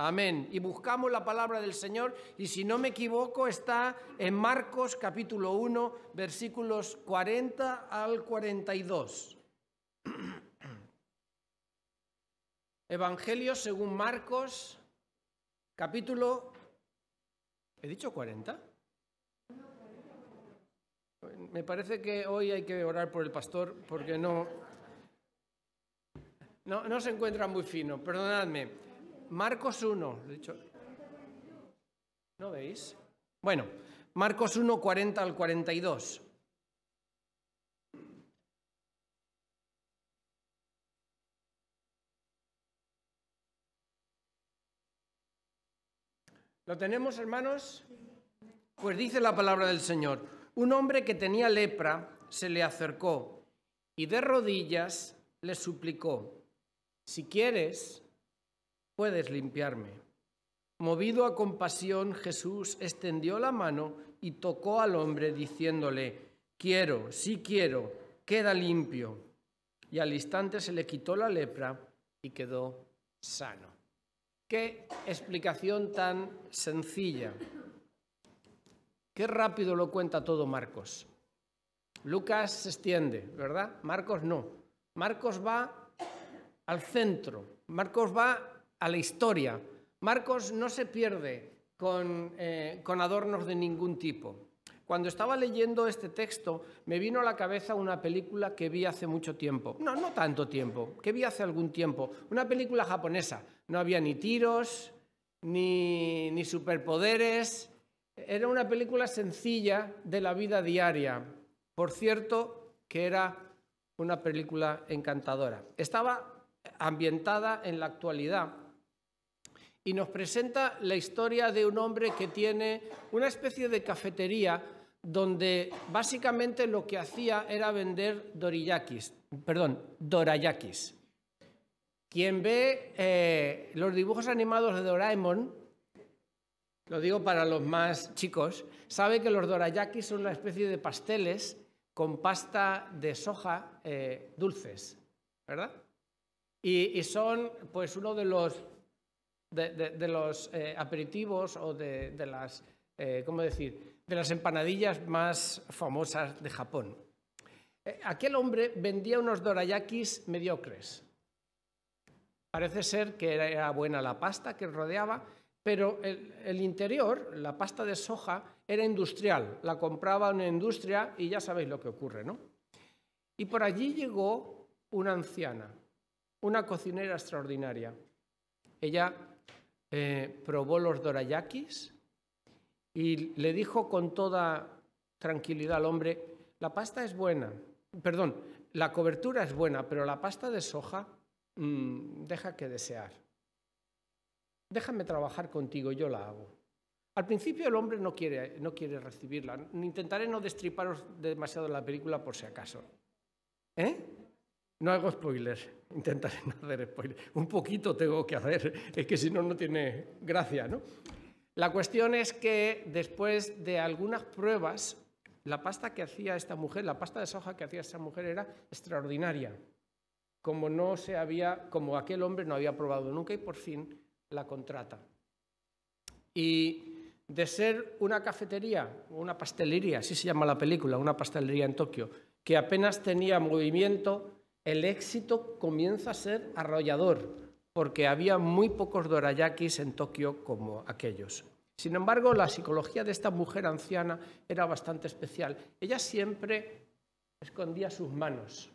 Amén. Y buscamos la palabra del Señor y si no me equivoco está en Marcos capítulo 1 versículos 40 al 42. Evangelio según Marcos capítulo... ¿He dicho 40? Me parece que hoy hay que orar por el pastor porque no, no, no se encuentra muy fino, perdonadme. Marcos 1, lo dicho. ¿No veis? Bueno, Marcos 1, 40 al 42. ¿Lo tenemos, hermanos? Pues dice la palabra del Señor. Un hombre que tenía lepra se le acercó y de rodillas le suplicó, si quieres, puedes limpiarme. Movido a compasión, Jesús extendió la mano y tocó al hombre diciéndole, quiero, sí quiero, queda limpio. Y al instante se le quitó la lepra y quedó sano. Qué explicación tan sencilla. Qué rápido lo cuenta todo Marcos. Lucas se extiende, ¿verdad? Marcos no. Marcos va al centro. Marcos va a la historia. Marcos no se pierde eh, con, adornos de ningún tipo. Cuando estaba leyendo este texto, me vino a la cabeza una película que vi hace mucho tiempo. No, no tanto tiempo, que vi hace algún tiempo. Una película japonesa. No había ni tiros, ni, ni superpoderes. Era una película sencilla de la vida diaria. Por cierto, que era una película encantadora. Estaba ambientada en la actualidad y nos presenta la historia de un hombre que tiene una especie de cafetería donde básicamente lo que hacía era vender perdón, dorayakis. Quien ve eh, los dibujos animados de Doraemon, lo digo para los más chicos, sabe que los dorayakis son una especie de pasteles con pasta de soja eh, dulces, ¿verdad? Y, y son pues uno de los de, los eh, aperitivos o de, las, eh, ¿cómo decir?, de las empanadillas más famosas de Japón. Eh, aquel hombre vendía unos dorayakis mediocres. Parece ser que era buena la pasta que rodeaba, pero el, el, interior, la pasta de soja, era industrial. La compraba una industria y ya sabéis lo que ocurre, ¿no? Y por allí llegó una anciana, una cocinera extraordinaria. Ella eh, probó los dorayakis y le dijo con toda tranquilidad al hombre, la pasta es buena, perdón, la cobertura es buena, pero la pasta de soja mm, deja que desear. Déjame trabajar contigo, yo la hago. Al principio el hombre no quiere, no quiere recibirla. Intentaré no destriparos demasiado la película por si acaso. ¿Eh? No hago spoilers, intentaré no hacer spoilers. Un poquito tengo que hacer, es que si no, no tiene gracia, ¿no? La cuestión es que después de algunas pruebas, la pasta que hacía esta mujer, la pasta de soja que hacía esta mujer era extraordinaria, como no se había, como aquel hombre no había probado nunca y por fin la contrata. Y de ser una cafetería, una pastelería, así se llama la película, una pastelería en Tokio, que apenas tenía movimiento, el éxito comienza a ser arrollador, porque había muy pocos dorayakis en Tokio como aquellos. Sin embargo, la psicología de esta mujer anciana era bastante especial. Ella siempre escondía sus manos,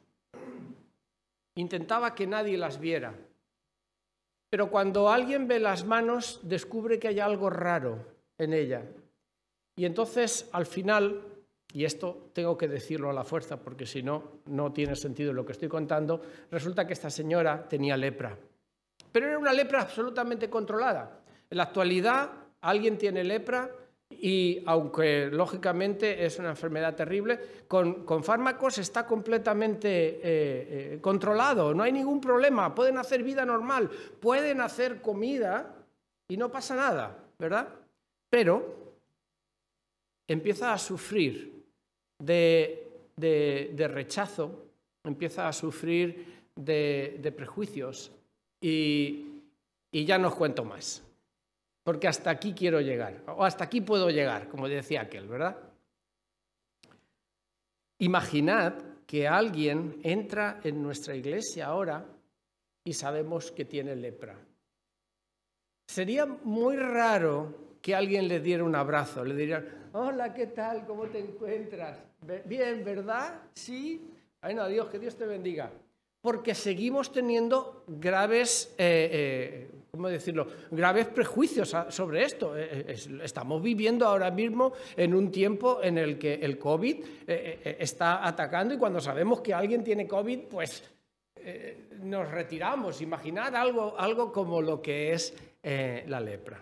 intentaba que nadie las viera, pero cuando alguien ve las manos descubre que hay algo raro en ella. Y entonces, al final, y esto tengo que decirlo a la fuerza porque si no, no tiene sentido lo que estoy contando, resulta que esta señora tenía lepra. Pero era una lepra absolutamente controlada. En la actualidad alguien tiene lepra y aunque lógicamente es una enfermedad terrible, con, fármacos está completamente eh, eh, controlado, no hay ningún problema, pueden hacer vida normal, pueden hacer comida y no pasa nada, ¿verdad? Pero empieza a sufrir de, rechazo, empieza a sufrir de, prejuicios y, y, ya no os cuento más, porque hasta aquí quiero llegar, o hasta aquí puedo llegar, como decía aquel, ¿verdad? Imaginad que alguien entra en nuestra iglesia ahora y sabemos que tiene lepra. Sería muy raro que alguien le diera un abrazo, le diría, hola, ¿qué tal? ¿Cómo te encuentras? Bien, ¿verdad? Sí. Ay, no, Dios, que Dios te bendiga. Porque seguimos teniendo graves, eh, eh, ¿cómo decirlo? Graves prejuicios sobre esto. Eh, estamos viviendo ahora mismo en un tiempo en el que el COVID está atacando y cuando sabemos que alguien tiene COVID, pues nos retiramos. imaginar algo, algo como lo que es la lepra.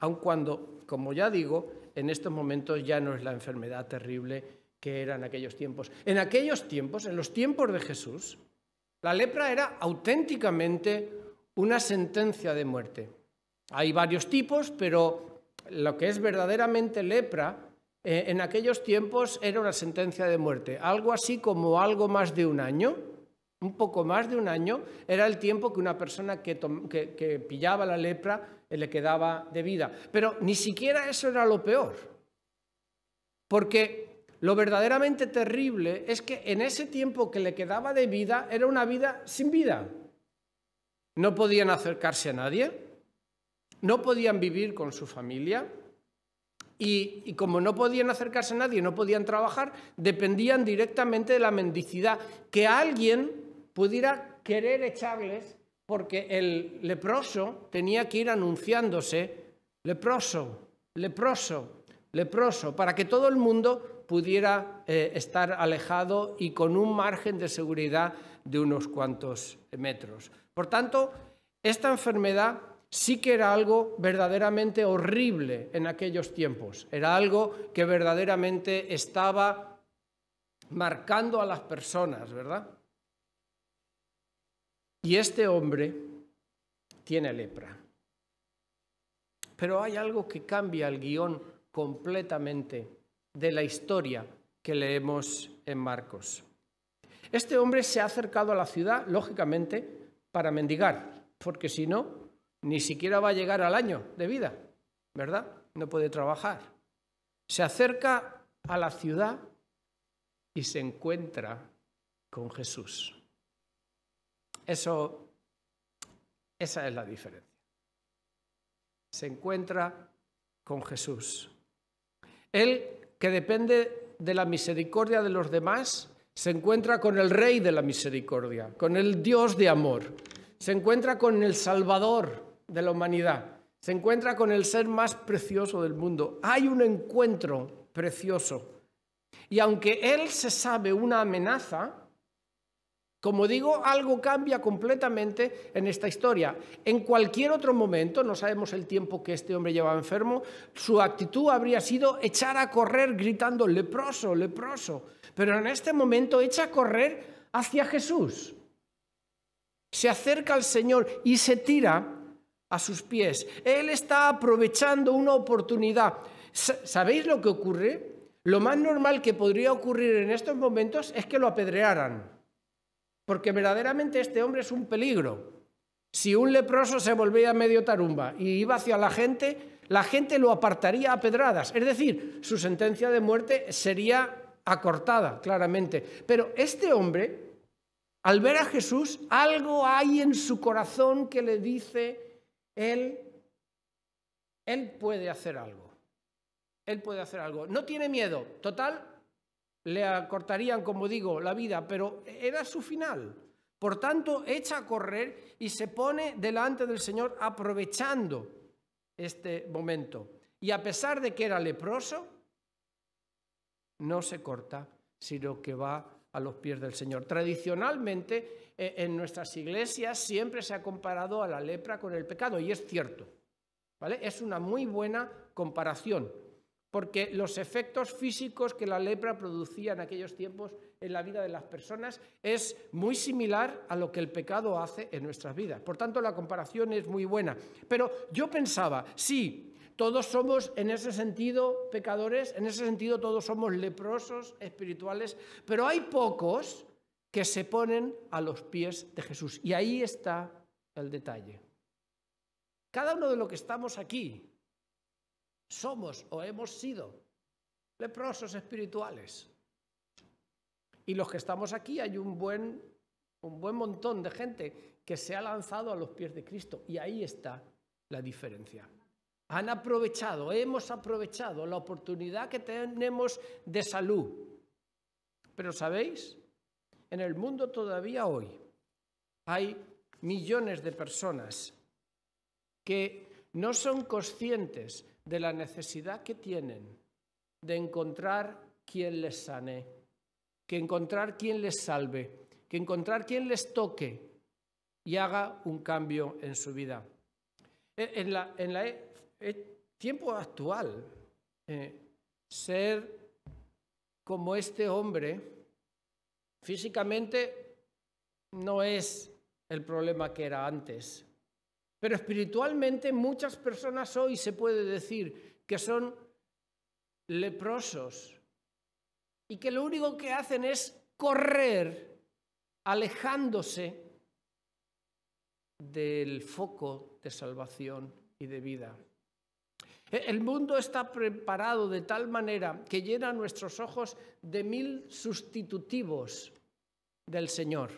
Aun cuando, como ya digo, en estos momentos ya no es la enfermedad terrible que eran en aquellos tiempos. En aquellos tiempos, en los tiempos de Jesús, la lepra era auténticamente una sentencia de muerte. Hay varios tipos, pero lo que es verdaderamente lepra eh, en aquellos tiempos era una sentencia de muerte. Algo así como algo más de un año, un poco más de un año, era el tiempo que una persona que, que, pillaba la lepra eh, le quedaba de vida. Pero ni siquiera eso era lo peor. Porque lo verdaderamente terrible es que en ese tiempo que le quedaba de vida era una vida sin vida. No podían acercarse a nadie, no podían vivir con su familia y, como no podían acercarse a nadie, no podían trabajar, dependían directamente de la mendicidad, que alguien pudiera querer echarles porque el leproso tenía que ir anunciándose, leproso, leproso, leproso, para que todo el mundo pudiera eh, estar alejado y con un margen de seguridad de unos cuantos metros. Por tanto, esta enfermedad sí que era algo verdaderamente horrible en aquellos tiempos, era algo que verdaderamente estaba marcando a las personas, ¿verdad? Y este hombre tiene lepra. Pero hay algo que cambia el guión completamente de la historia que leemos en Marcos. Este hombre se ha acercado a la ciudad, lógicamente, para mendigar, porque si no, ni siquiera va a llegar al año de vida, ¿verdad? No puede trabajar. Se acerca a la ciudad y se encuentra con Jesús. Eso, esa es la diferencia. Se encuentra con Jesús. Él que depende de la misericordia de los demás, se encuentra con el Rey de la Misericordia, con el Dios de amor, se encuentra con el Salvador de la humanidad, se encuentra con el ser más precioso del mundo. Hay un encuentro precioso. Y aunque Él se sabe una amenaza, como digo, algo cambia completamente en esta historia. En cualquier otro momento, no sabemos el tiempo que este hombre llevaba enfermo, su actitud habría sido echar a correr gritando, leproso, leproso. Pero en este momento echa a correr hacia Jesús. Se acerca al Señor y se tira a sus pies. Él está aprovechando una oportunidad. ¿Sabéis lo que ocurre? Lo más normal que podría ocurrir en estos momentos es que lo apedrearan porque verdaderamente este hombre es un peligro. Si un leproso se volvía medio tarumba y iba hacia la gente, la gente lo apartaría a pedradas, es decir, su sentencia de muerte sería acortada, claramente. Pero este hombre, al ver a Jesús, algo hay en su corazón que le dice, él, él puede hacer algo, él puede hacer algo. No tiene miedo, total, le acortarían, como digo, la vida, pero era su final. Por tanto, echa a correr y se pone delante del Señor aprovechando este momento. Y a pesar de que era leproso, no se corta, sino que va a los pies del Señor. Tradicionalmente, eh, en nuestras iglesias siempre se ha comparado a la lepra con el pecado, y es cierto. ¿vale? Es una muy buena comparación porque los efectos físicos que la lepra producía en aquellos tiempos en la vida de las personas es muy similar a lo que el pecado hace en nuestras vidas. Por tanto, la comparación es muy buena. Pero yo pensaba, sí, todos somos en ese sentido pecadores, en ese sentido todos somos leprosos espirituales, pero hay pocos que se ponen a los pies de Jesús. Y ahí está el detalle. Cada uno de los que estamos aquí, somos o hemos sido leprosos espirituales. Y los que estamos aquí hay un buen, un buen montón de gente que se ha lanzado a los pies de Cristo. Y ahí está la diferencia. Han aprovechado, hemos aprovechado la oportunidad que tenemos de salud. Pero sabéis, en el mundo todavía hoy hay millones de personas que no son conscientes de la necesidad que tienen de encontrar quien les sane, que encontrar quien les salve, que encontrar quien les toque y haga un cambio en su vida. E, en el e, e, tiempo actual, eh, ser como este hombre físicamente no es el problema que era antes. Pero espiritualmente muchas personas hoy se puede decir que son leprosos y que lo único que hacen es correr alejándose del foco de salvación y de vida. E, el mundo está preparado de tal manera que llena nuestros ojos de mil sustitutivos del Señor.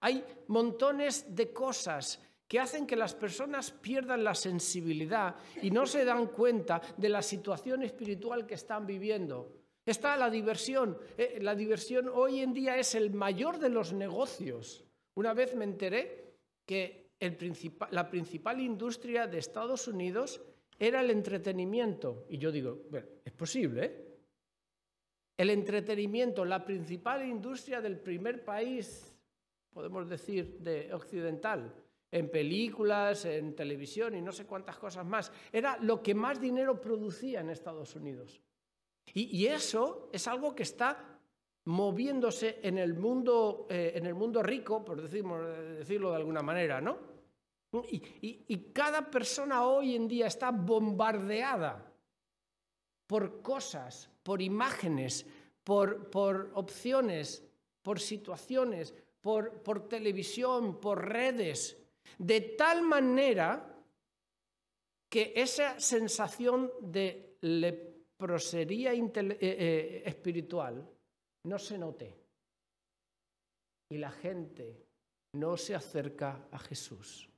Hay montones de cosas que hacen que las personas pierdan la sensibilidad y no se dan cuenta de la situación espiritual que están viviendo. Está la diversión. Eh, la diversión hoy en día es el mayor de los negocios. Una vez me enteré que el la principal industria de Estados Unidos era el entretenimiento. Y yo digo, es posible. ¿eh?". El entretenimiento, la principal industria del primer país, podemos decir, de occidental en películas, en televisión y no sé cuántas cosas más. Era lo que más dinero producía en Estados Unidos. Y, eso es algo que está moviéndose en el mundo, eh, en el mundo rico, por decirlo, decirlo de alguna manera, ¿no? Y, cada persona hoy en día está bombardeada por cosas, por imágenes, por, por opciones, por situaciones, por, por televisión, por redes, de tal manera que esa sensación de leprosería eh, eh, espiritual no se note y la gente no se acerca a Jesús.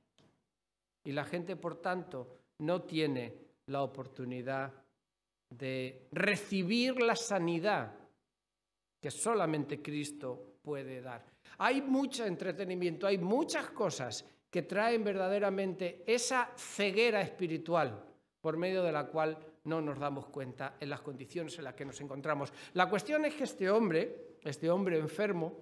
Y la gente, por tanto, no tiene la oportunidad de recibir la sanidad que solamente Cristo puede dar. Hay mucho entretenimiento, hay muchas cosas que traen verdaderamente esa ceguera espiritual por medio de la cual no nos damos cuenta en las condiciones en las que nos encontramos. La cuestión es que este hombre, este hombre enfermo,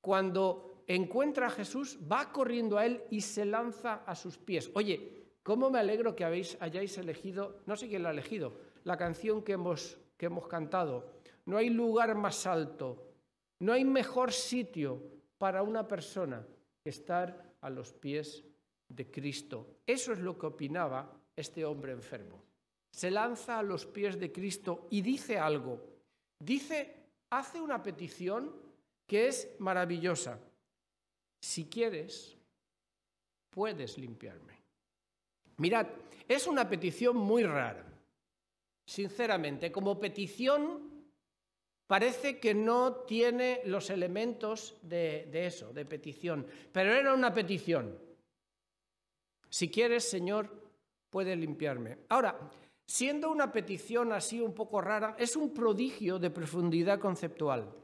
cuando encuentra a Jesús, va corriendo a él y se lanza a sus pies. Oye, ¿cómo me alegro que habéis, hayáis elegido, no sé quién lo ha elegido, la canción que hemos, que hemos cantado? No hay lugar más alto, no hay mejor sitio para una persona que estar a los pies de Cristo. Eso es lo que opinaba este hombre enfermo. Se lanza a los pies de Cristo y dice algo. Dice, hace una petición que es maravillosa. Si quieres, puedes limpiarme. Mirad, es una petición muy rara. Sinceramente, como petición Parece que no tiene los elementos de, eso, de petición, pero era una petición. Si quieres, Señor, puede limpiarme. Ahora, siendo una petición así un poco rara, es un prodigio de profundidad conceptual,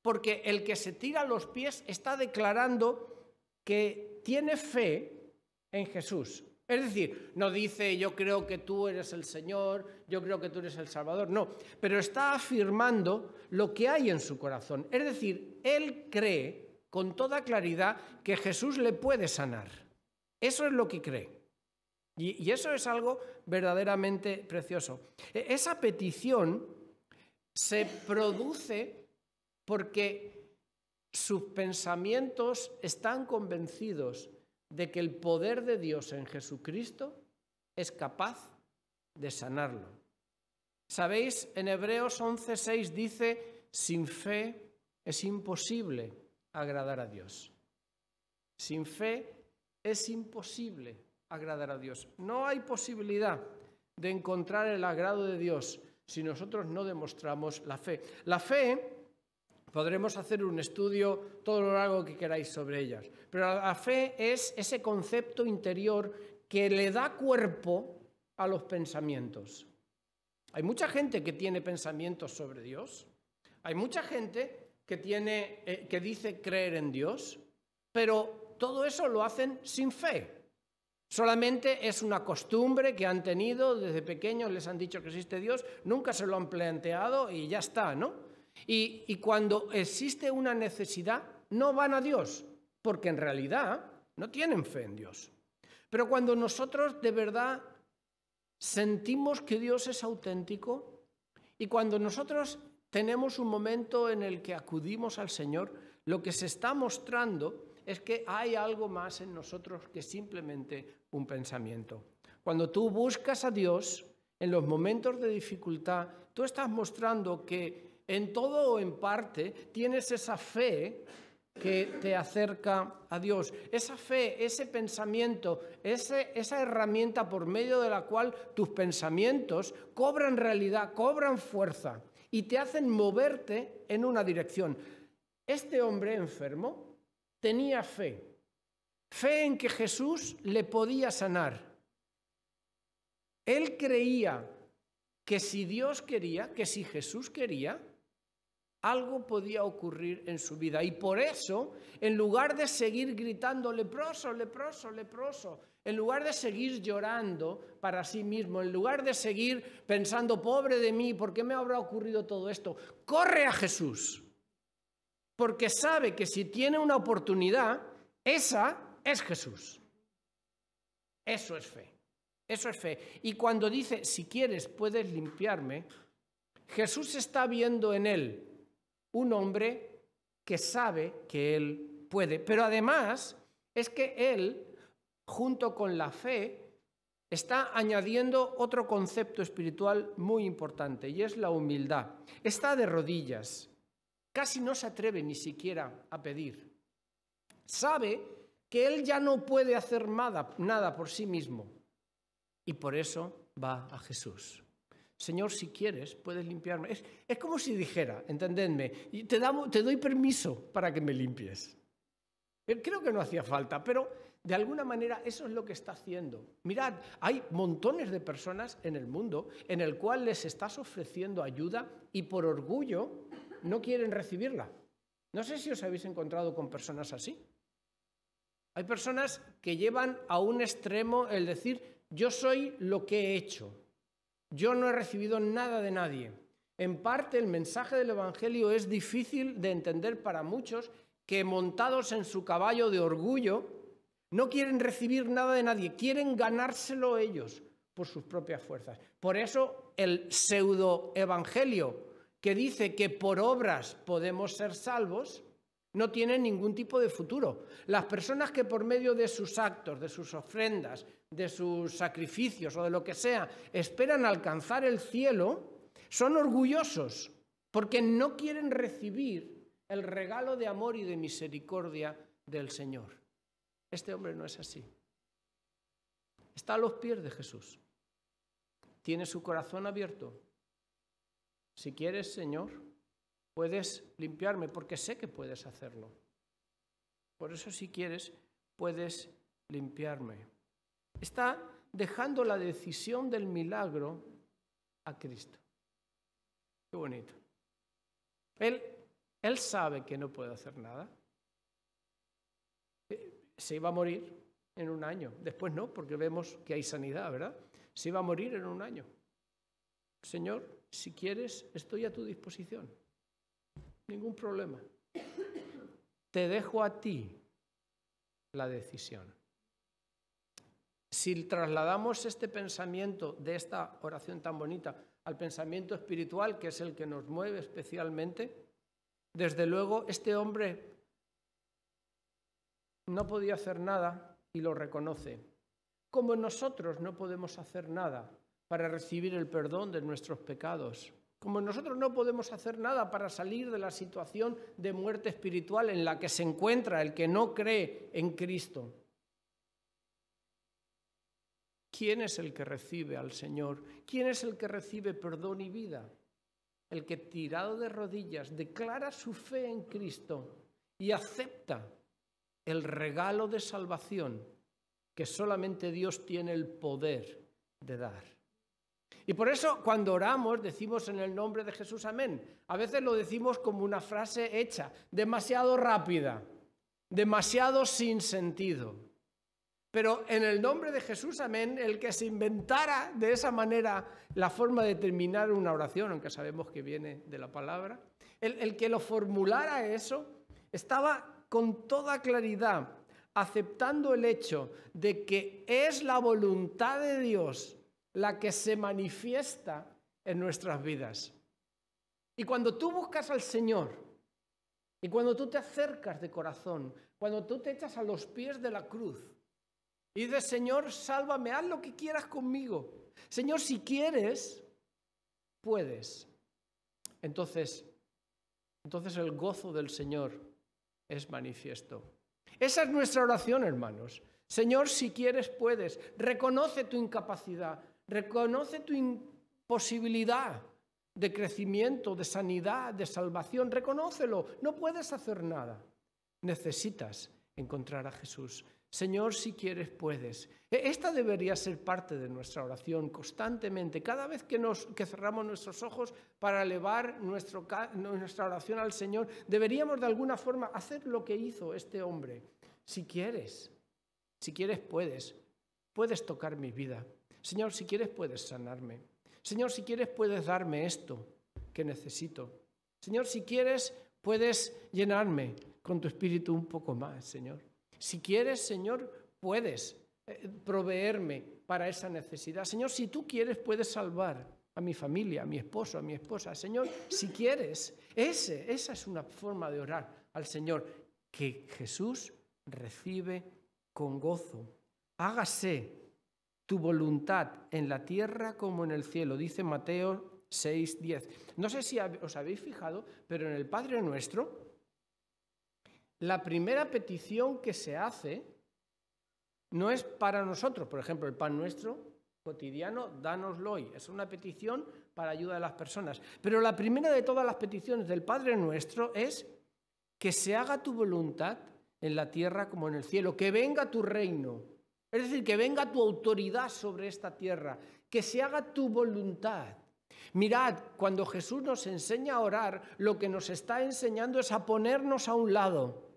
porque el que se tira los pies está declarando que tiene fe en Jesús. Es decir, no dice yo creo que tú eres el Señor, yo creo que tú eres el Salvador, no, pero está afirmando lo que hay en su corazón. Es decir, él cree con toda claridad que Jesús le puede sanar. Eso es lo que cree. Y, eso es algo verdaderamente precioso. E, esa petición se produce porque sus pensamientos están convencidos de que el poder de Dios en Jesucristo es capaz de sanarlo. Sabéis, en Hebreos 11:6 dice, sin fe es imposible agradar a Dios. Sin fe es imposible agradar a Dios. No hay posibilidad de encontrar el agrado de Dios si nosotros no demostramos la fe. La fe Podremos hacer un estudio todo lo largo que queráis sobre ellas. Pero la fe es ese concepto interior que le da cuerpo a los pensamientos. Hay mucha gente que tiene pensamientos sobre Dios. Hay mucha gente que, tiene, eh, que dice creer en Dios, pero todo eso lo hacen sin fe. Solamente es una costumbre que han tenido desde pequeños, les han dicho que existe Dios, nunca se lo han planteado y ya está, ¿no? Y, cuando existe una necesidad, no van a Dios, porque en realidad no tienen fe en Dios. Pero cuando nosotros de verdad sentimos que Dios es auténtico y cuando nosotros tenemos un momento en el que acudimos al Señor, lo que se está mostrando es que hay algo más en nosotros que simplemente un pensamiento. Cuando tú buscas a Dios en los momentos de dificultad, tú estás mostrando que en todo o en parte, tienes esa fe que te acerca a Dios. Esa fe, ese pensamiento, esa herramienta por medio de la cual tus pensamientos cobran realidad, cobran fuerza y te hacen moverte en una dirección. Este hombre enfermo tenía fe, fe en que Jesús le podía sanar. Él creía que si Dios quería, que si Jesús quería, algo podía ocurrir en su vida. Y por eso, en lugar de seguir gritando, leproso, leproso, leproso, en lugar de seguir llorando para sí mismo, en lugar de seguir pensando, pobre de mí, ¿por qué me habrá ocurrido todo esto? Corre a Jesús. Porque sabe que si tiene una oportunidad, esa es Jesús. Eso es fe. Eso es fe. Y cuando dice, si quieres, puedes limpiarme, Jesús está viendo en él un hombre que sabe que él puede, pero además es que él, junto con la fe, está añadiendo otro concepto espiritual muy importante y es la humildad. Está de rodillas, casi no se atreve ni siquiera a pedir. Sabe que él ya no puede hacer nada, por sí mismo y por eso va a Jesús. Señor, si quieres, puedes limpiarme. Es, como si dijera, entendedme, te, te doy permiso para que me limpies. Eh, creo que no hacía falta, pero de alguna manera eso es lo que está haciendo. Mirad, hay montones de personas en el mundo en el cual les estás ofreciendo ayuda y por orgullo no quieren recibirla. No sé si os habéis encontrado con personas así. Hay personas que llevan a un extremo el decir, yo soy lo que he hecho, yo no he recibido nada de nadie. En parte el mensaje del Evangelio es difícil de entender para muchos que montados en su caballo de orgullo no quieren recibir nada de nadie, quieren ganárselo ellos por sus propias fuerzas. Por eso el pseudo Evangelio que dice que por obras podemos ser salvos, no tienen ningún tipo de futuro. Las personas que por medio de sus actos, de sus ofrendas, de sus sacrificios o de lo que sea, esperan alcanzar el cielo, son orgullosos porque no quieren recibir el regalo de amor y de misericordia del Señor. Este hombre no es así. Está a los pies de Jesús. Tiene su corazón abierto. Si quieres, Señor, puedes limpiarme porque sé que puedes hacerlo. Por eso si quieres, puedes limpiarme. Está dejando la decisión del milagro a Cristo. Qué bonito. Él, él sabe que no puede hacer nada. Eh, se iba a morir en un año. Después no, porque vemos que hay sanidad, ¿verdad? Se iba a morir en un año. Señor, si quieres, estoy a tu disposición ningún problema. Te dejo a ti la decisión. Si trasladamos este pensamiento de esta oración tan bonita al pensamiento espiritual, que es el que nos mueve especialmente, desde luego este hombre no podía hacer nada y lo reconoce. Como nosotros no podemos hacer nada para recibir el perdón de nuestros pecados, como nosotros no podemos hacer nada para salir de la situación de muerte espiritual en la que se encuentra el que no cree en Cristo. ¿Quién es el que recibe al Señor? ¿Quién es el que recibe perdón y vida? El que tirado de rodillas declara su fe en Cristo y acepta el regalo de salvación que solamente Dios tiene el poder de dar. Y por eso cuando oramos decimos en el nombre de Jesús amén. A veces lo decimos como una frase hecha, demasiado rápida, demasiado sin sentido. Pero en el nombre de Jesús amén, el que se inventara de esa manera la forma de terminar una oración, aunque sabemos que viene de la palabra, el, que lo formulara eso, estaba con toda claridad aceptando el hecho de que es la voluntad de Dios la que se manifiesta en nuestras vidas. Y cuando tú buscas al Señor, y cuando tú te acercas de corazón, cuando tú te echas a los pies de la cruz y dices, Señor, sálvame, haz lo que quieras conmigo. Señor, si quieres, puedes. Entonces, entonces el gozo del Señor es manifiesto. Esa es nuestra oración, hermanos. Señor, si quieres, puedes. Reconoce tu incapacidad. Reconoce tu imposibilidad de crecimiento, de sanidad, de salvación. Reconócelo. No puedes hacer nada. Necesitas encontrar a Jesús. Señor, si quieres, puedes. E-, esta debería ser parte de nuestra oración constantemente, cada vez que, cerramos nuestros ojos para elevar nuestra oración al Señor. Deberíamos de alguna forma hacer lo que hizo este hombre. Si quieres, si quieres, puedes puedes tocar mi vida. Señor, si quieres, puedes sanarme. Señor, si quieres, puedes darme esto que necesito. Señor, si quieres, puedes llenarme con tu espíritu un poco más, Señor. Si quieres, Señor, puedes eh, proveerme para esa necesidad. Señor, si tú quieres, puedes salvar a mi familia, a mi esposo, a mi esposa. Señor, si quieres, ese, esa es una forma de orar al Señor que Jesús recibe con gozo hágase tu voluntad en la tierra como en el cielo, dice Mateo 6, 10. No sé si os habéis fijado, pero en el Padre Nuestro, la primera petición que se hace no es para nosotros, por ejemplo, el pan nuestro cotidiano, dánoslo hoy. Es una petición para ayuda de las personas. Pero la primera de todas las peticiones del Padre nuestro es que se haga tu voluntad en la tierra como en el cielo, que venga tu reino. Es decir, que venga tu autoridad sobre esta tierra, que se haga tu voluntad. Mirad, cuando Jesús nos enseña a orar, lo que nos está enseñando es a ponernos a un lado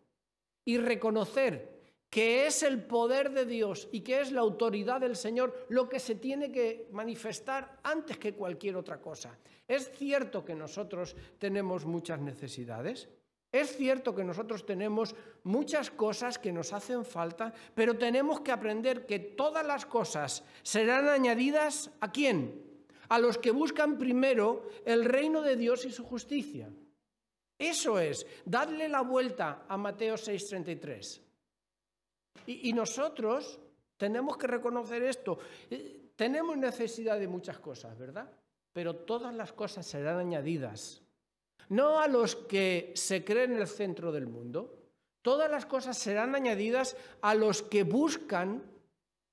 y reconocer que es el poder de Dios y que es la autoridad del Señor lo que se tiene que manifestar antes que cualquier otra cosa. Es cierto que nosotros tenemos muchas necesidades, es cierto que nosotros tenemos muchas cosas que nos hacen falta, pero tenemos que aprender que todas las cosas serán añadidas a quién? A los que buscan primero el reino de Dios y su justicia. Eso es, darle la vuelta a Mateo 6:33. Y, y nosotros tenemos que reconocer esto. Eh, tenemos necesidad de muchas cosas, ¿verdad? Pero todas las cosas serán añadidas no a los que se creen el centro del mundo. Todas las cosas serán añadidas a los que buscan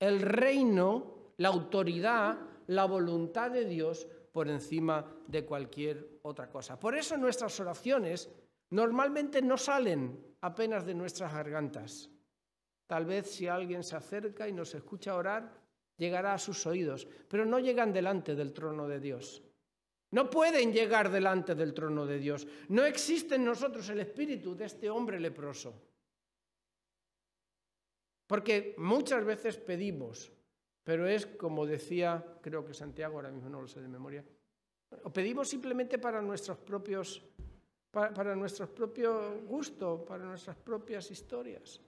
el reino, la autoridad, la voluntad de Dios por encima de cualquier otra cosa. Por eso nuestras oraciones normalmente no salen apenas de nuestras gargantas. Tal vez si alguien se acerca y nos escucha orar, llegará a sus oídos, pero no llegan delante del trono de Dios. No pueden llegar delante del trono de Dios. No existe en nosotros el espíritu de este hombre leproso. Porque muchas veces pedimos, pero es como decía, creo que Santiago, ahora mismo no lo sé de memoria, o pedimos simplemente para nuestros propios, para, para nuestros propios gustos, para nuestras propias historias.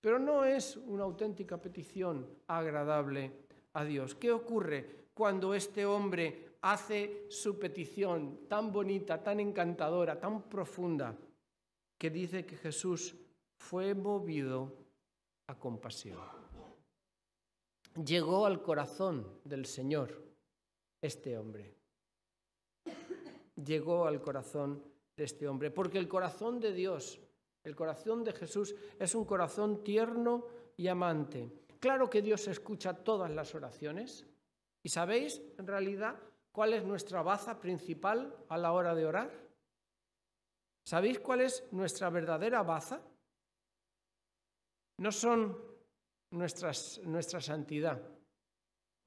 Pero no es una auténtica petición agradable a Dios. ¿Qué ocurre cuando este hombre hace su petición tan bonita, tan encantadora, tan profunda, que dice que Jesús fue movido a compasión. Llegó al corazón del Señor este hombre. Llegó al corazón de este hombre, porque el corazón de Dios, el corazón de Jesús es un corazón tierno y amante. Claro que Dios escucha todas las oraciones y sabéis, en realidad, cuál es nuestra baza principal a la hora de orar? ¿Sabéis cuál es nuestra verdadera baza? No son nuestras, nuestra santidad,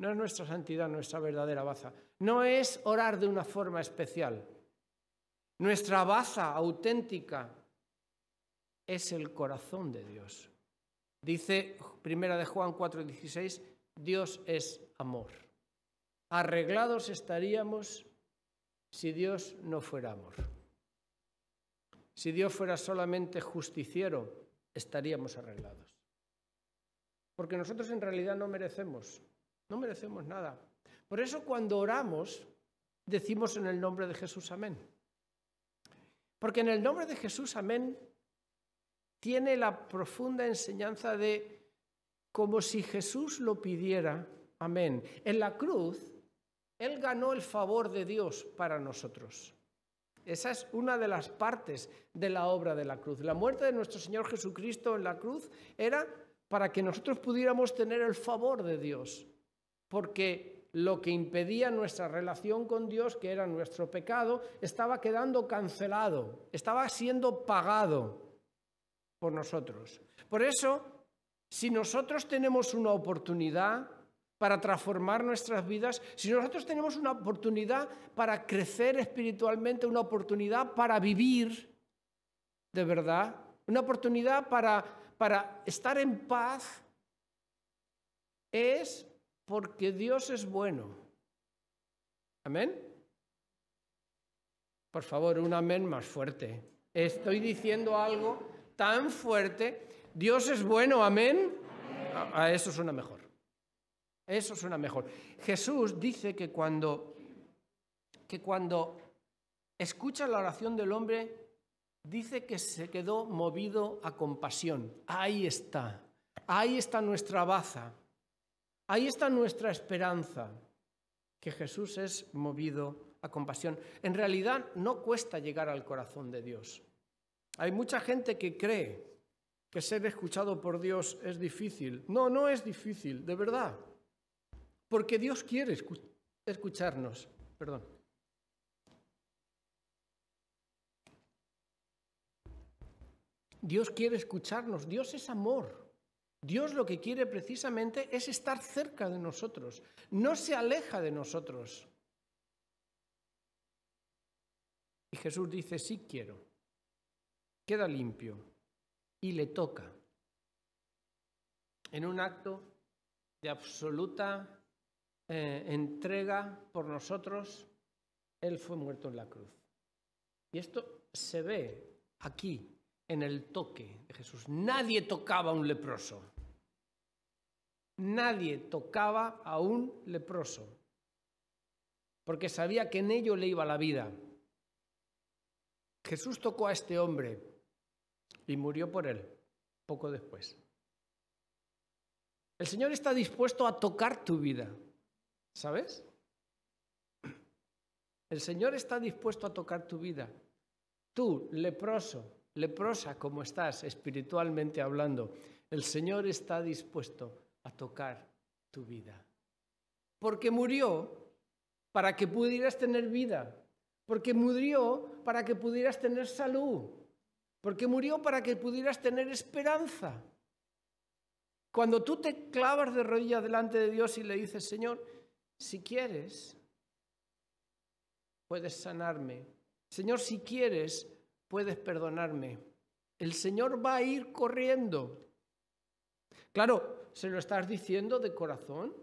no es nuestra santidad nuestra verdadera baza, no es orar de una forma especial. Nuestra baza auténtica es el corazón de Dios. Dice primera de Juan 4:16, Dios es amor arreglados estaríamos si Dios no fuera amor. Si Dios fuera solamente justiciero, estaríamos arreglados. Porque nosotros en realidad no merecemos, no merecemos nada. Por eso cuando oramos, decimos en el nombre de Jesús, amén. Porque en el nombre de Jesús, amén, tiene la profunda enseñanza de como si Jesús lo pidiera, amén. En la cruz él ganó el favor de Dios para nosotros. Esa es una de las partes de la obra de la cruz. La muerte de nuestro Señor Jesucristo en la cruz era para que nosotros pudiéramos tener el favor de Dios, porque lo que impedía nuestra relación con Dios, que era nuestro pecado, estaba quedando cancelado, estaba siendo pagado por nosotros. Por eso, si nosotros tenemos una oportunidad, para transformar nuestras vidas, si nosotros tenemos una oportunidad para crecer espiritualmente, una oportunidad para vivir de verdad, una oportunidad para, para estar en paz, es porque Dios es bueno. Amén. Por favor, un amén más fuerte. Estoy diciendo algo tan fuerte. Dios es bueno, amén. a eso suena mejor. Eso suena mejor. Jesús dice que cuando, cuando escucha la oración del hombre, dice que se quedó movido a compasión. Ahí está. Ahí está nuestra baza. Ahí está nuestra esperanza, que Jesús es movido a compasión. En realidad no cuesta llegar al corazón de Dios. Hay mucha gente que cree que ser escuchado por Dios es difícil. No, no es difícil, de verdad porque Dios quiere escucharnos. Perdón. Dios quiere escucharnos, Dios es amor. Dios lo que quiere precisamente es estar cerca de nosotros, no se aleja de nosotros. Y Jesús dice, sí quiero, queda limpio y le toca. En un acto de absoluta eh, entrega por nosotros, Él fue muerto en la cruz. Y esto se ve aquí, en el toque de Jesús. Nadie tocaba a un leproso. Nadie tocaba a un leproso. Porque sabía que en ello le iba la vida. Jesús tocó a este hombre y murió por él poco después. El Señor está dispuesto a tocar tu vida. ¿Sabes? El Señor está dispuesto a tocar tu vida. Tú, leproso, leprosa como estás espiritualmente hablando, el Señor está dispuesto a tocar tu vida. Porque murió para que pudieras tener vida. Porque murió para que pudieras tener salud. Porque murió para que pudieras tener esperanza. Cuando tú te clavas de rodillas delante de Dios y le dices, Señor, si quieres, puedes sanarme. Señor, si quieres, puedes perdonarme. El Señor va a ir corriendo. Claro, ¿se lo estás diciendo de corazón?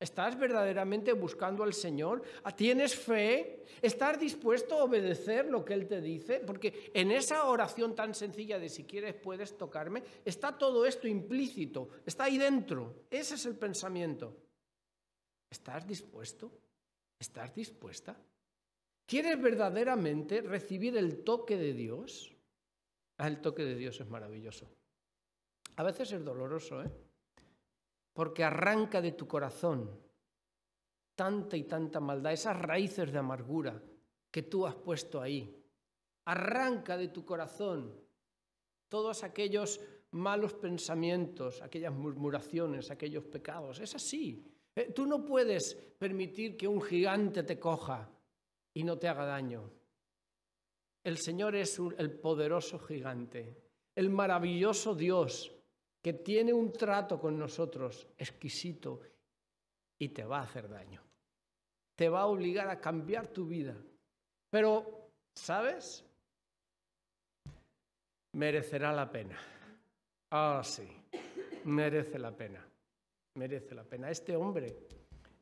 ¿Estás verdaderamente buscando al Señor? ¿Tienes fe? ¿Estás dispuesto a obedecer lo que Él te dice? Porque en esa oración tan sencilla de si quieres puedes tocarme, está todo esto implícito, está ahí dentro. Ese es el pensamiento. ¿Estás dispuesto? ¿Estás dispuesta? ¿Quieres verdaderamente recibir el toque de Dios? Ah, el toque de Dios es maravilloso. A veces es doloroso, ¿eh? Porque arranca de tu corazón tanta y tanta maldad, esas raíces de amargura que tú has puesto ahí. Arranca de tu corazón todos aquellos malos pensamientos, aquellas murmuraciones, aquellos pecados. Es así. Eh, tú no puedes permitir que un gigante te coja y no te haga daño. El Señor es el poderoso gigante, el maravilloso Dios que tiene un trato con nosotros exquisito y te va a hacer daño. Te va a obligar a cambiar tu vida. Pero, ¿sabes? Merecerá la pena. Ah, sí, merece la pena merece la pena. Este hombre,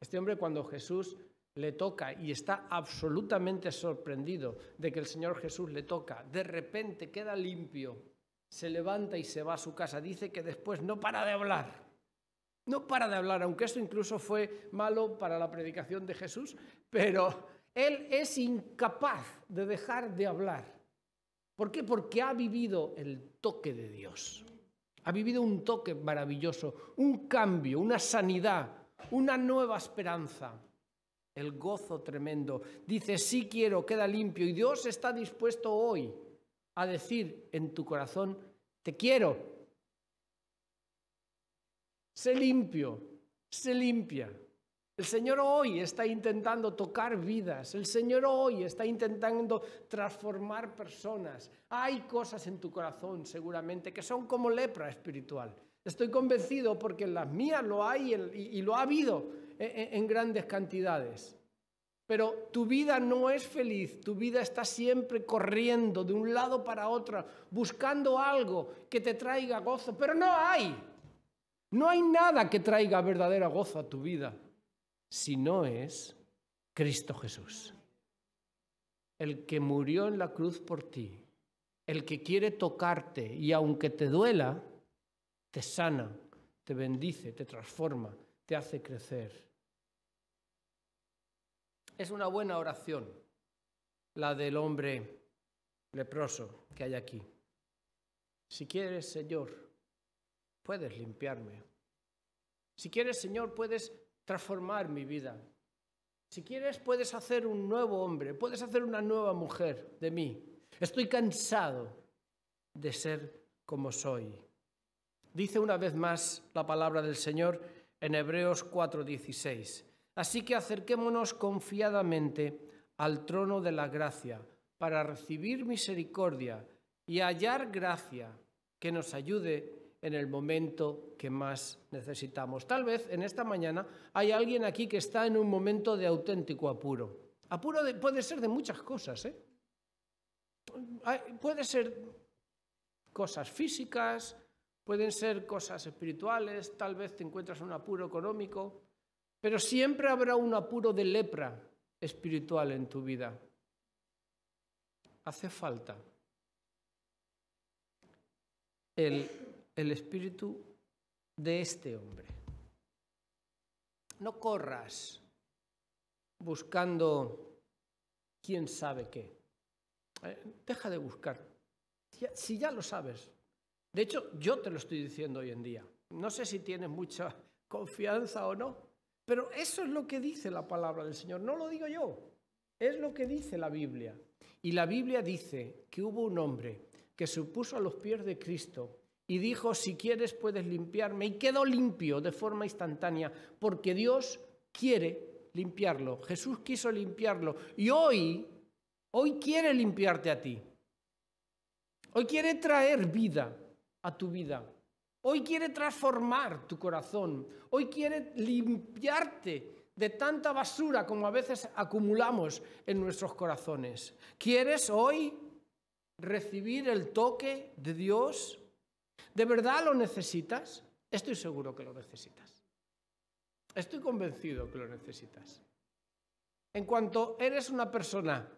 este hombre cuando Jesús le toca y está absolutamente sorprendido de que el Señor Jesús le toca, de repente queda limpio, se levanta y se va a su casa. Dice que después no para de hablar. No para de hablar, aunque esto incluso fue malo para la predicación de Jesús, pero él es incapaz de dejar de hablar. ¿Por qué? Porque ha vivido el toque de Dios ha vivido un toque maravilloso, un cambio, una sanidad, una nueva esperanza, el gozo tremendo. Dice, sí quiero, queda limpio. Y Dios está dispuesto hoy a decir en tu corazón, te quiero. Sé limpio, sé limpia. El Señor hoy está intentando tocar vidas, el Señor hoy está intentando transformar personas. Hay cosas en tu corazón seguramente que son como lepra espiritual. Estoy convencido porque en las mías lo hay y lo ha habido e, e, en grandes cantidades. Pero tu vida no es feliz, tu vida está siempre corriendo de un lado para otro, buscando algo que te traiga gozo, pero no hay. No hay nada que traiga verdadero gozo a tu vida si no es Cristo Jesús, el que murió en la cruz por ti, el que quiere tocarte y aunque te duela, te sana, te bendice, te transforma, te hace crecer. Es una buena oración la del hombre leproso que hay aquí. Si quieres, Señor, puedes limpiarme. Si quieres, Señor, puedes transformar mi vida. Si quieres, puedes hacer un nuevo hombre, puedes hacer una nueva mujer de mí. Estoy cansado de ser como soy. Dice una vez más la palabra del Señor en Hebreos 4:16. Así que acerquémonos confiadamente al trono de la gracia para recibir misericordia y hallar gracia que nos ayude en el momento que más necesitamos. Tal vez en esta mañana hay alguien aquí que está en un momento de auténtico apuro. Apuro puede ser de muchas cosas, ¿eh? Puede ser cosas físicas, pueden ser cosas espirituales, tal vez te encuentras en un apuro económico, pero siempre habrá un apuro de lepra espiritual en tu vida. Hace falta el el espíritu de este hombre. No corras buscando quién sabe qué. Eh, deja de buscar. Si ya lo sabes. De hecho, yo te lo estoy diciendo hoy en día. No sé si tienes mucha confianza o no, pero eso es lo que dice la palabra del Señor. No lo digo yo, es lo que dice la Biblia. Y la Biblia dice que hubo un hombre que se puso a los pies de Cristo y dijo, si quieres puedes limpiarme. Y quedó limpio de forma instantánea, porque Dios quiere limpiarlo. Jesús quiso limpiarlo. Y hoy, hoy quiere limpiarte a ti. Hoy quiere traer vida a tu vida. Hoy quiere transformar tu corazón. Hoy quiere limpiarte de tanta basura como a veces acumulamos en nuestros corazones. ¿Quieres hoy recibir el toque de Dios? ¿De verdad lo necesitas? Estoy seguro que lo necesitas. Estoy convencido que lo necesitas. En cuanto eres una persona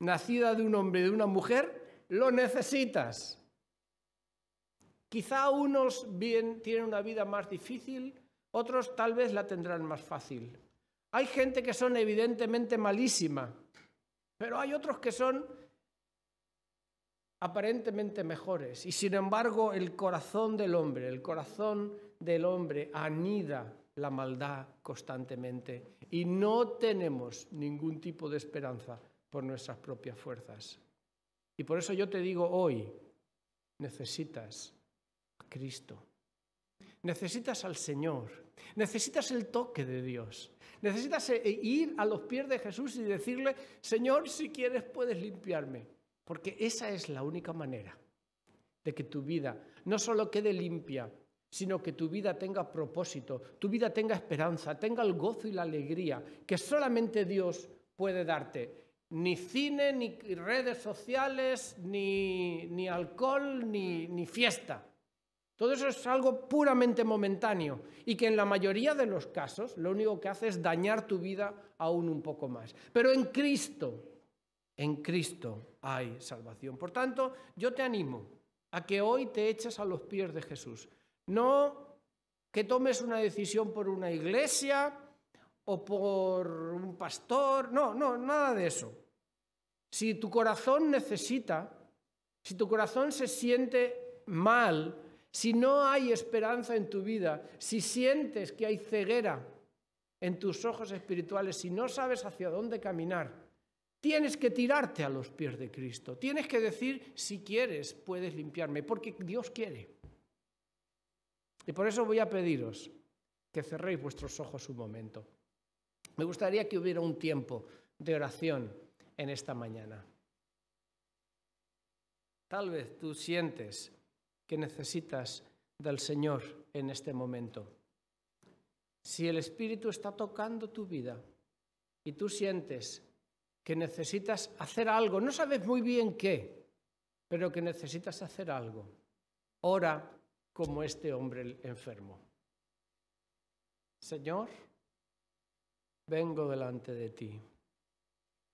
nacida de un hombre y de una mujer, lo necesitas. Quizá unos bien tienen una vida más difícil, otros tal vez la tendrán más fácil. Hay gente que son evidentemente malísima, pero hay otros que son aparentemente mejores. Y sin embargo, el corazón del hombre, el corazón del hombre anida la maldad constantemente y no tenemos ningún tipo de esperanza por nuestras propias fuerzas. Y por eso yo te digo hoy, necesitas a Cristo, necesitas al Señor, necesitas el toque de Dios, necesitas eh, ir a los pies de Jesús y decirle, Señor, si quieres puedes limpiarme. Porque esa es la única manera de que tu vida no solo quede limpia, sino que tu vida tenga propósito, tu vida tenga esperanza, tenga el gozo y la alegría que solamente Dios puede darte. Ni cine, ni redes sociales, ni, alcohol, ni, ni fiesta. Todo eso es algo puramente momentáneo y que en la mayoría de los casos lo único que hace es dañar tu vida aún un poco más. Pero en Cristo, en Cristo, hay salvación. Por tanto, yo te animo a que hoy te eches a los pies de Jesús. No que tomes una decisión por una iglesia o por un pastor, no, no, nada de eso. Si tu corazón necesita, si tu corazón se siente mal, si no hay esperanza en tu vida, si sientes que hay ceguera en tus ojos espirituales, si no sabes hacia dónde caminar, Tienes que tirarte a los pies de Cristo. Tienes que decir, si quieres, puedes limpiarme, porque Dios quiere. Y por eso voy a pediros que cerréis vuestros ojos un momento. Me gustaría que hubiera un tiempo de oración en esta mañana. Tal vez tú sientes que necesitas del Señor en este momento. Si el Espíritu está tocando tu vida y tú sientes que necesitas hacer algo, no sabes muy bien qué, pero que necesitas hacer algo. Ora como este hombre enfermo. Señor, vengo delante de ti.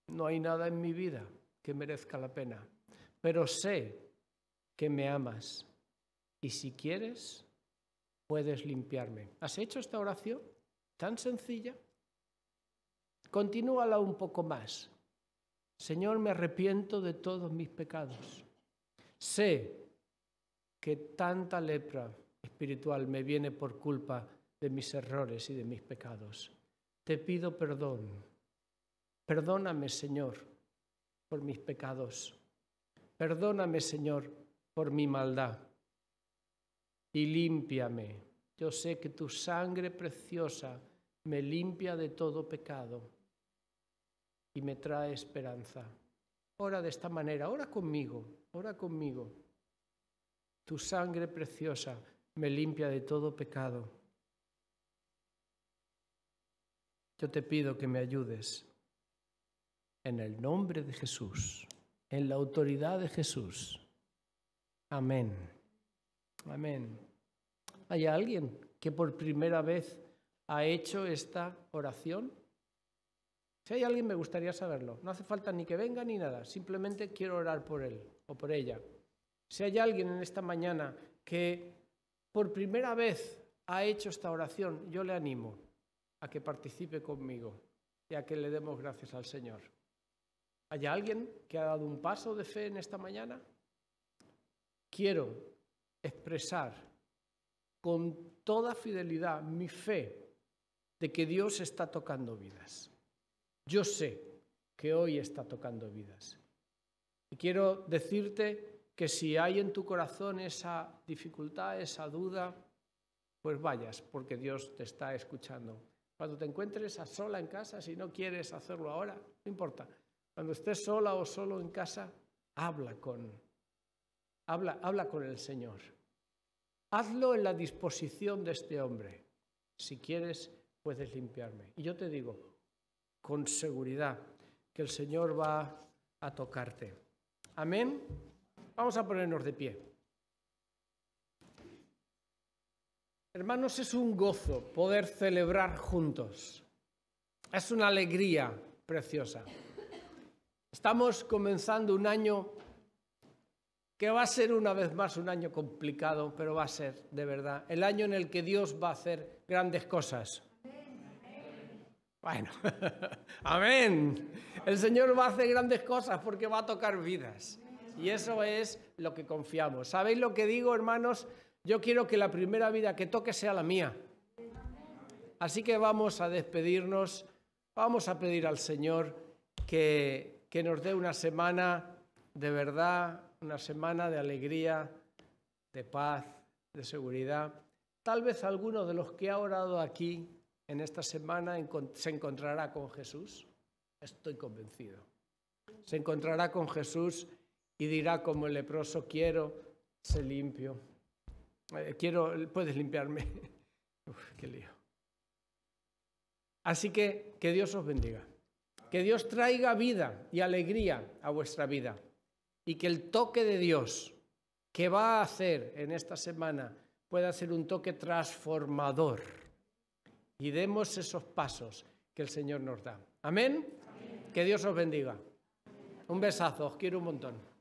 No hay nada en mi vida que merezca la pena, pero sé que me amas y si quieres, puedes limpiarme. ¿Has hecho esta oración tan sencilla? Continúala un poco más. Señor, me arrepiento de todos mis pecados. Sé que tanta lepra espiritual me viene por culpa de mis errores y de mis pecados. Te pido perdón. Perdóname, Señor, por mis pecados. Perdóname, Señor, por mi maldad. Y límpiame. Yo sé que tu sangre preciosa me limpia de todo pecado y me trae esperanza. Ora de esta manera, ora conmigo, ora conmigo. Tu sangre preciosa me limpia de todo pecado. Yo te pido que me ayudes en el nombre de Jesús, en la autoridad de Jesús. Amén. Amén. ¿Hay alguien que por primera vez ha hecho esta oración? Si hay alguien, me gustaría saberlo. No hace falta ni que venga ni nada. Simplemente quiero orar por él o por ella. Si hay alguien en esta mañana que por primera vez ha hecho esta oración, yo le animo a que participe conmigo y a que le demos gracias al Señor. ¿Hay alguien que ha dado un paso de fe en esta mañana? Quiero expresar con toda fidelidad mi fe de que Dios está tocando vidas. Yo sé que hoy está tocando vidas. Y quiero decirte que si hay en tu corazón esa dificultad, esa duda, pues vayas, porque Dios te está escuchando. Cuando te encuentres a sola en casa, si no quieres hacerlo ahora, no importa. Cuando estés sola o solo en casa, habla con habla habla con el Señor. Hazlo en la disposición de este hombre. Si quieres, puedes limpiarme. Y yo te digo, con seguridad que el Señor va a tocarte. Amén. Vamos a ponernos de pie. Hermanos, es un gozo poder celebrar juntos. Es una alegría preciosa. Estamos comenzando un año que va a ser una vez más un año complicado, pero va a ser de verdad el año en el que Dios va a hacer grandes cosas. Bueno, amén. El Señor va a hacer grandes cosas porque va a tocar vidas. Y eso es lo que confiamos. ¿Sabéis lo que digo, hermanos? Yo quiero que la primera vida que toque sea la mía. Así que vamos a despedirnos, vamos a pedir al Señor que, nos dé una semana de verdad, una semana de alegría, de paz, de seguridad. Tal vez alguno de los que ha orado aquí en esta semana se encontrará con Jesús. Estoy convencido. Se encontrará con Jesús y dirá como el leproso, quiero se limpio. Eh, quiero, puedes limpiarme. qué lío. Así que que Dios os bendiga. Que Dios traiga vida y alegría a vuestra vida. Y que el toque de Dios que va a hacer en esta semana pueda ser un toque transformador y demos esos pasos que el Señor nos da. Amén. Que Dios os bendiga. Un besazo, os quiero un montón.